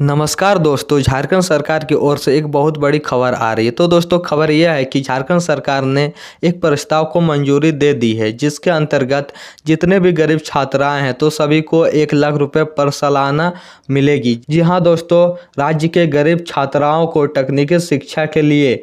नमस्कार दोस्तों झारखंड सरकार की ओर से एक बहुत बड़ी खबर आ रही है तो दोस्तों खबर यह है कि झारखंड सरकार ने एक प्रस्ताव को मंजूरी दे दी है जिसके अंतर्गत जितने भी गरीब छात्राएं हैं तो सभी को एक लाख रुपए पर सालाना मिलेगी जी हाँ दोस्तों राज्य के गरीब छात्राओं को तकनीकी शिक्षा के लिए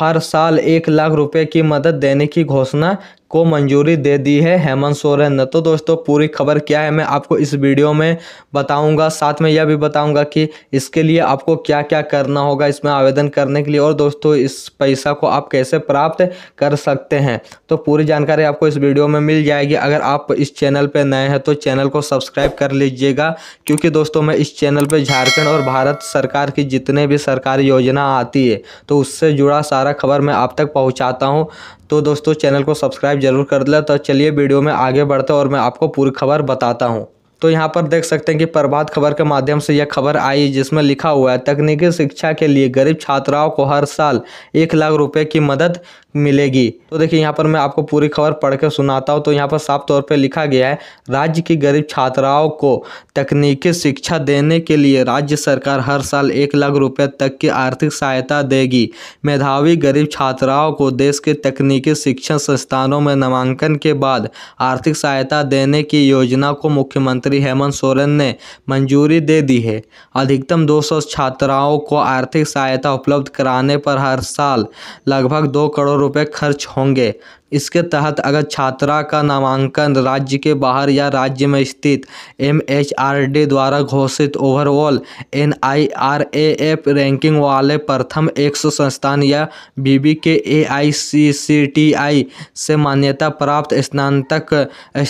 हर साल एक लाख रुपए की मदद देने की घोषणा को मंजूरी दे दी है हेमंत सोरेन ने तो दोस्तों पूरी खबर क्या है मैं आपको इस वीडियो में बताऊंगा साथ में यह भी बताऊंगा कि इसके लिए आपको क्या क्या करना होगा इसमें आवेदन करने के लिए और दोस्तों इस पैसा को आप कैसे प्राप्त कर सकते हैं तो पूरी जानकारी आपको इस वीडियो में मिल जाएगी अगर आप इस चैनल पर नए हैं तो चैनल को सब्सक्राइब कर लीजिएगा क्योंकि दोस्तों मैं इस चैनल पर झारखंड और भारत सरकार की जितने भी सरकारी योजना आती है तो उससे जुड़ा सारा खबर मैं आप तक पहुंचाता हूं तो दोस्तों चैनल को सब्सक्राइब जरूर कर लें तो चलिए वीडियो में आगे बढ़ते और मैं आपको पूरी खबर बताता हूं तो यहाँ पर देख सकते हैं कि प्रभात खबर के माध्यम से यह खबर आई जिसमें लिखा हुआ है तकनीकी शिक्षा के लिए गरीब छात्राओं को हर साल एक लाख रुपए की मदद मिलेगी तो देखिए यहाँ पर मैं आपको पूरी खबर पढ़ के सुनाता हूँ तो यहाँ पर साफ तौर पर लिखा गया है राज्य की गरीब छात्राओं को तकनीकी शिक्षा देने के लिए राज्य सरकार हर साल एक लाख रुपये तक की आर्थिक सहायता देगी मेधावी गरीब छात्राओं को देश के तकनीकी शिक्षण संस्थानों में नामांकन के बाद आर्थिक सहायता देने की योजना को मुख्यमंत्री मंत्री हेमंत सोरेन ने मंजूरी दे दी है अधिकतम 200 छात्राओं को आर्थिक सहायता उपलब्ध कराने पर हर साल लगभग दो करोड़ रुपए खर्च होंगे इसके तहत अगर छात्रा का नामांकन राज्य के बाहर या राज्य में स्थित एम एच आर डी द्वारा घोषित overall N I R A F ranking वाले प्रथम एक सौ संस्थान या बी बी के ए आई सी सी टी आई से मान्यता प्राप्त स्नातक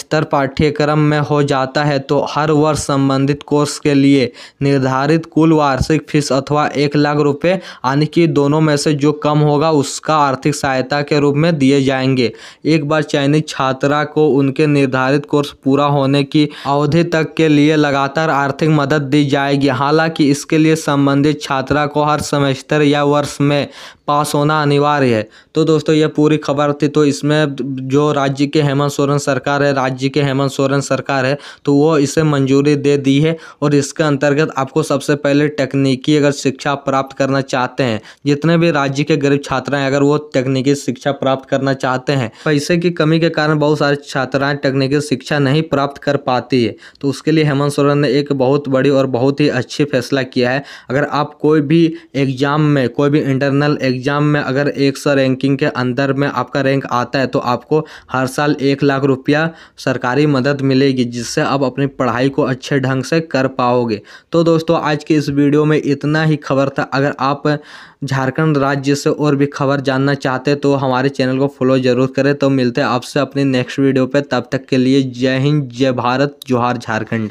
स्तर पाठ्यक्रम में हो जाता है तो हर वर्ष संबंधित कोर्स के लिए निर्धारित कुल वार्षिक फीस अथवा एक लाख रुपये यानी कि दोनों में से जो कम होगा उसका आर्थिक सहायता के रूप में दिए जाएंगे एक बार चयनित छात्रा को उनके निर्धारित कोर्स पूरा होने की अवधि तक के लिए लगातार आर्थिक मदद दी जाएगी हालांकि इसके लिए संबंधित छात्रा को हर सेमेस्टर या वर्ष में पास होना अनिवार्य है तो दोस्तों ये पूरी खबर थी तो इसमें जो राज्य के हेमंत सोरेन सरकार है राज्य के हेमंत सोरेन सरकार है तो वो इसे मंजूरी दे दी है और इसके अंतर्गत आपको सबसे पहले तकनीकी अगर शिक्षा प्राप्त करना चाहते हैं जितने भी राज्य के गरीब छात्राएं अगर वो तकनीकी शिक्षा प्राप्त करना चाहते हैं पैसे की कमी के कारण बहुत सारे छात्राएं तकनीकी शिक्षा नहीं प्राप्त कर पाती है तो उसके लिए हेमंत सोरेन ने एक बहुत बड़ी और बहुत ही अच्छी फैसला किया है अगर आप कोई भी एग्जाम में कोई भी इंटरनल एग्जाम एग्ज़ाम में अगर एक सौ रैंकिंग के अंदर में आपका रैंक आता है तो आपको हर साल एक लाख रुपया सरकारी मदद मिलेगी जिससे आप अपनी पढ़ाई को अच्छे ढंग से कर पाओगे तो दोस्तों आज की इस वीडियो में इतना ही खबर था अगर आप झारखंड राज्य से और भी खबर जानना चाहते तो हमारे चैनल को फॉलो ज़रूर करें तो मिलते हैं आपसे अपनी नेक्स्ट वीडियो पर तब तक के लिए जय हिंद जय भारत जोहार झारखंड